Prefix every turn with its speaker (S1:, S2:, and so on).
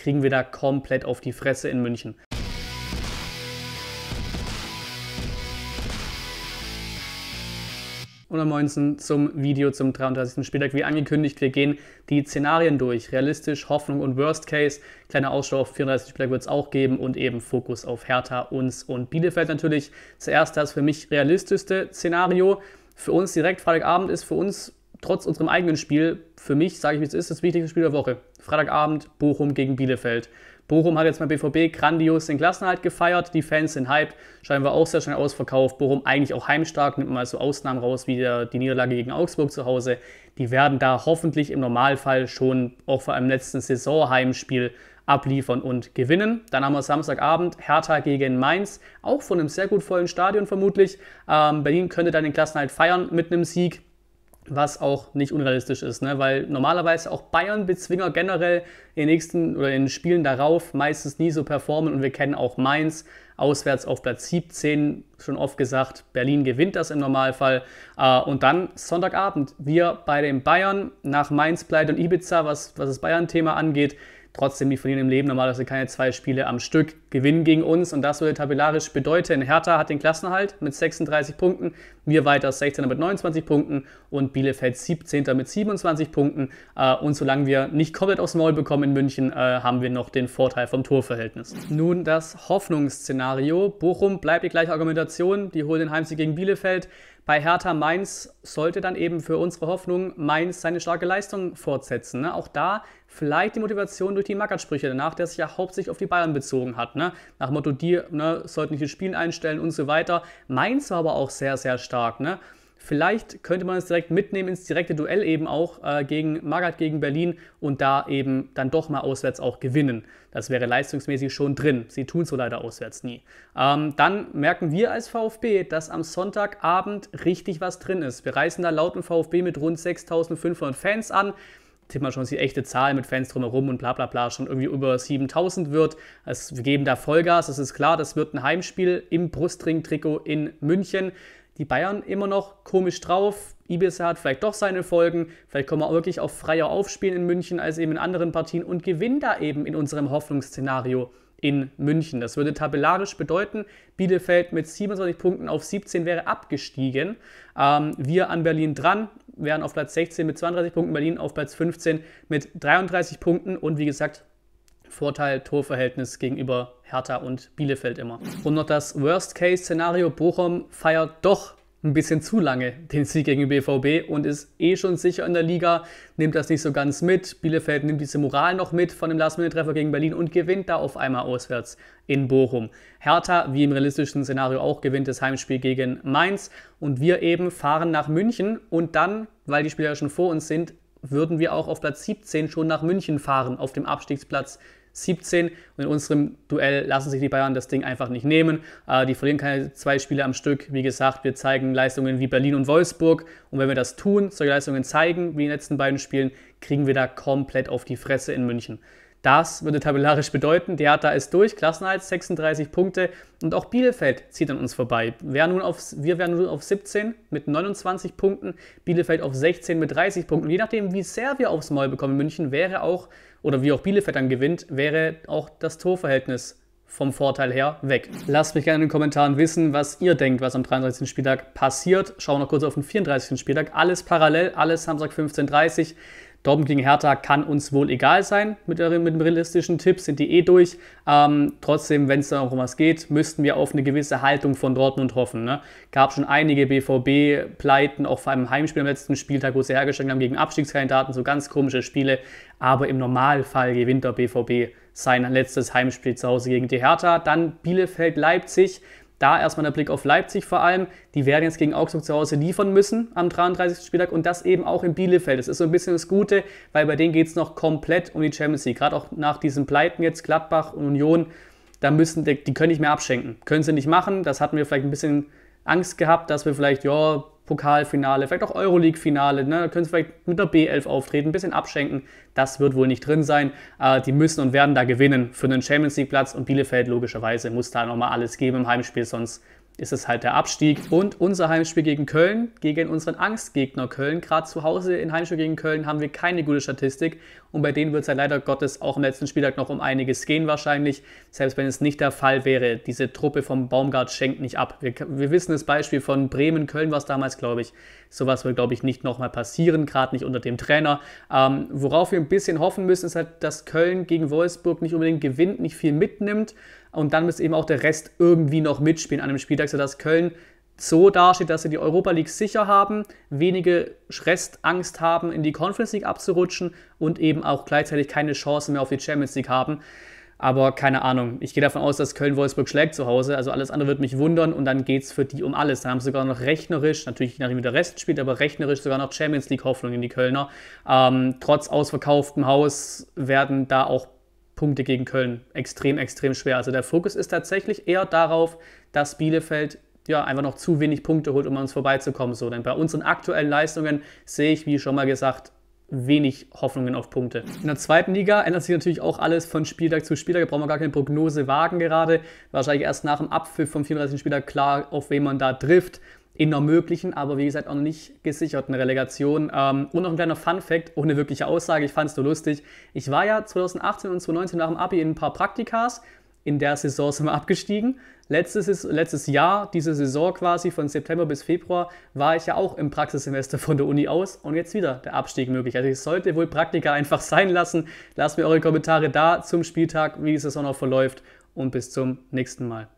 S1: kriegen wir da komplett auf die Fresse in München. Und am 19. zum Video zum 33. Spieltag. Wie angekündigt, wir gehen die Szenarien durch. Realistisch, Hoffnung und Worst Case. Kleine Ausschau auf 34. Spieltag wird es auch geben und eben Fokus auf Hertha, uns und Bielefeld natürlich. Zuerst das für mich realistischste Szenario. Für uns direkt Freitagabend ist für uns trotz unserem eigenen Spiel, für mich, sage ich, wie es ist, das wichtigste Spiel der Woche. Freitagabend, Bochum gegen Bielefeld. Bochum hat jetzt mal BVB grandios den Klassenhalt gefeiert. Die Fans sind hyped. Scheinbar auch sehr schnell ausverkauft. Bochum eigentlich auch heimstark. Nimmt mal so Ausnahmen raus, wie der, die Niederlage gegen Augsburg zu Hause. Die werden da hoffentlich im Normalfall schon auch vor einem letzten Saisonheimspiel abliefern und gewinnen. Dann haben wir Samstagabend Hertha gegen Mainz. Auch von einem sehr gut vollen Stadion vermutlich. Ähm, Berlin könnte dann den Klassenhalt feiern mit einem Sieg was auch nicht unrealistisch ist, ne? weil normalerweise auch Bayern-Bezwinger generell in den nächsten oder in den Spielen darauf meistens nie so performen und wir kennen auch Mainz auswärts auf Platz 17, schon oft gesagt, Berlin gewinnt das im Normalfall äh, und dann Sonntagabend, wir bei den Bayern nach Mainz, Pleite und Ibiza, was, was das Bayern-Thema angeht, Trotzdem, die verlieren im Leben normalerweise keine zwei Spiele am Stück, gewinnen gegen uns und das würde tabellarisch bedeuten, Hertha hat den Klassenhalt mit 36 Punkten, wir weiter 16. mit 29 Punkten und Bielefeld 17. mit 27 Punkten. Äh, und solange wir nicht komplett aufs Maul bekommen in München, äh, haben wir noch den Vorteil vom Torverhältnis. Nun das Hoffnungsszenario. Bochum bleibt die gleiche Argumentation, die holen den Heimsieg gegen Bielefeld. Bei Hertha Mainz sollte dann eben für unsere Hoffnung Mainz seine starke Leistung fortsetzen. Ne? Auch da vielleicht die Motivation durch die Mackertsprüche danach, der sich ja hauptsächlich auf die Bayern bezogen hat. Ne? Nach Motto, die ne, sollten nicht die Spielen einstellen und so weiter. Mainz war aber auch sehr, sehr stark. Ne? Vielleicht könnte man es direkt mitnehmen ins direkte Duell eben auch äh, gegen Magath, gegen Berlin und da eben dann doch mal auswärts auch gewinnen. Das wäre leistungsmäßig schon drin. Sie tun so leider auswärts nie. Ähm, dann merken wir als VfB, dass am Sonntagabend richtig was drin ist. Wir reisen da laut im VfB mit rund 6500 Fans an tippt man schon dass die echte Zahl mit Fans drumherum und bla bla bla schon irgendwie über 7000 wird. Also wir geben da Vollgas, das ist klar, das wird ein Heimspiel im Brustring-Trikot in München die Bayern immer noch komisch drauf. Ibiza hat vielleicht doch seine Folgen. Vielleicht kommen wir wirklich auf freier Aufspielen in München als eben in anderen Partien und gewinnen da eben in unserem Hoffnungsszenario in München. Das würde tabellarisch bedeuten, Bielefeld mit 27 Punkten auf 17 wäre abgestiegen. Ähm, wir an Berlin dran, wären auf Platz 16 mit 32 Punkten, Berlin auf Platz 15 mit 33 Punkten und wie gesagt, Vorteil Torverhältnis gegenüber Hertha und Bielefeld immer. Und noch das Worst-Case-Szenario, Bochum feiert doch ein bisschen zu lange den Sieg gegen BVB und ist eh schon sicher in der Liga, nimmt das nicht so ganz mit. Bielefeld nimmt diese Moral noch mit von dem Last-Minute-Treffer gegen Berlin und gewinnt da auf einmal auswärts in Bochum. Hertha, wie im realistischen Szenario auch, gewinnt das Heimspiel gegen Mainz und wir eben fahren nach München und dann, weil die Spieler schon vor uns sind, würden wir auch auf Platz 17 schon nach München fahren, auf dem Abstiegsplatz 17. Und in unserem Duell lassen sich die Bayern das Ding einfach nicht nehmen. Äh, die verlieren keine zwei Spiele am Stück. Wie gesagt, wir zeigen Leistungen wie Berlin und Wolfsburg. Und wenn wir das tun, solche Leistungen zeigen, wie in den letzten beiden Spielen, kriegen wir da komplett auf die Fresse in München. Das würde tabellarisch bedeuten, der hat da ist durch, Klassenhalt 36 Punkte und auch Bielefeld zieht an uns vorbei. Wir wären nun auf, wir wären nun auf 17 mit 29 Punkten, Bielefeld auf 16 mit 30 Punkten. je nachdem, wie sehr wir aufs Maul bekommen in München, wäre auch oder wie auch Bielefeld dann gewinnt, wäre auch das Torverhältnis vom Vorteil her weg. Lasst mich gerne in den Kommentaren wissen, was ihr denkt, was am 33. Spieltag passiert. Schauen wir noch kurz auf den 34. Spieltag. Alles parallel, alles Samstag 15.30 Uhr. Dortmund gegen Hertha kann uns wohl egal sein mit, der, mit dem realistischen Tipp, sind die eh durch. Ähm, trotzdem, wenn es da noch um was geht, müssten wir auf eine gewisse Haltung von Dortmund hoffen. Ne? Gab schon einige BVB-Pleiten, auch vor allem im Heimspiel am letzten Spieltag, wo sie hergestellt haben gegen Abstiegskandidaten, so ganz komische Spiele. Aber im Normalfall gewinnt der BVB sein letztes Heimspiel zu Hause gegen die Hertha. Dann Bielefeld-Leipzig. Da erstmal der Blick auf Leipzig vor allem. Die werden jetzt gegen Augsburg zu Hause liefern müssen am 33. Spieltag und das eben auch in Bielefeld. Das ist so ein bisschen das Gute, weil bei denen geht es noch komplett um die Champions League. Gerade auch nach diesen Pleiten jetzt, Gladbach und Union, da müssen, die, die können nicht mehr abschenken. Können sie nicht machen. Das hatten wir vielleicht ein bisschen Angst gehabt, dass wir vielleicht, ja, Pokalfinale, vielleicht auch Euroleague-Finale, ne? da können sie vielleicht mit der B11 auftreten, ein bisschen abschenken. Das wird wohl nicht drin sein. Äh, die müssen und werden da gewinnen für einen Champions League-Platz und Bielefeld logischerweise muss da nochmal alles geben im Heimspiel, sonst ist es halt der Abstieg. Und unser Heimspiel gegen Köln, gegen unseren Angstgegner Köln, gerade zu Hause in Heimspiel gegen Köln, haben wir keine gute Statistik. Und bei denen wird es ja leider Gottes auch im letzten Spieltag noch um einiges gehen wahrscheinlich. Selbst wenn es nicht der Fall wäre, diese Truppe vom Baumgart schenkt nicht ab. Wir, wir wissen das Beispiel von Bremen, Köln war es damals, glaube ich. Sowas wird, glaube ich, nicht nochmal passieren, gerade nicht unter dem Trainer. Ähm, worauf wir ein bisschen hoffen müssen, ist halt, dass Köln gegen Wolfsburg nicht unbedingt gewinnt, nicht viel mitnimmt. Und dann müsste eben auch der Rest irgendwie noch mitspielen an einem Spieltag, sodass Köln so dasteht, dass sie die Europa League sicher haben, wenige Restangst haben, in die Conference League abzurutschen und eben auch gleichzeitig keine Chance mehr auf die Champions League haben. Aber keine Ahnung. Ich gehe davon aus, dass Köln-Wolfsburg schlägt zu Hause. Also alles andere wird mich wundern und dann geht es für die um alles. Dann haben sie sogar noch rechnerisch, natürlich nachdem wie der Rest spielt, aber rechnerisch sogar noch Champions League-Hoffnung in die Kölner. Ähm, trotz ausverkauftem Haus werden da auch Punkte gegen Köln extrem, extrem schwer. Also der Fokus ist tatsächlich eher darauf, dass Bielefeld ja, einfach noch zu wenig Punkte holt, um an uns vorbeizukommen. So, denn bei unseren aktuellen Leistungen sehe ich, wie schon mal gesagt, wenig Hoffnungen auf Punkte. In der zweiten Liga ändert sich natürlich auch alles von Spieltag zu Spieltag. Da brauchen wir gar keine Prognose wagen gerade. Wahrscheinlich erst nach dem Abpfiff vom 34. Spieler klar, auf wen man da trifft in einer möglichen, aber wie gesagt auch noch nicht gesicherten Relegation. Ähm, und noch ein kleiner Fun-Fact, ohne wirkliche Aussage, ich fand es nur lustig. Ich war ja 2018 und 2019 nach dem Abi in ein paar Praktikas. In der Saison sind wir abgestiegen. Letztes, letztes Jahr, diese Saison quasi von September bis Februar, war ich ja auch im Praxissemester von der Uni aus und jetzt wieder der Abstieg möglich. Also ich sollte wohl Praktika einfach sein lassen. Lasst mir eure Kommentare da zum Spieltag, wie die Saison auch verläuft und bis zum nächsten Mal.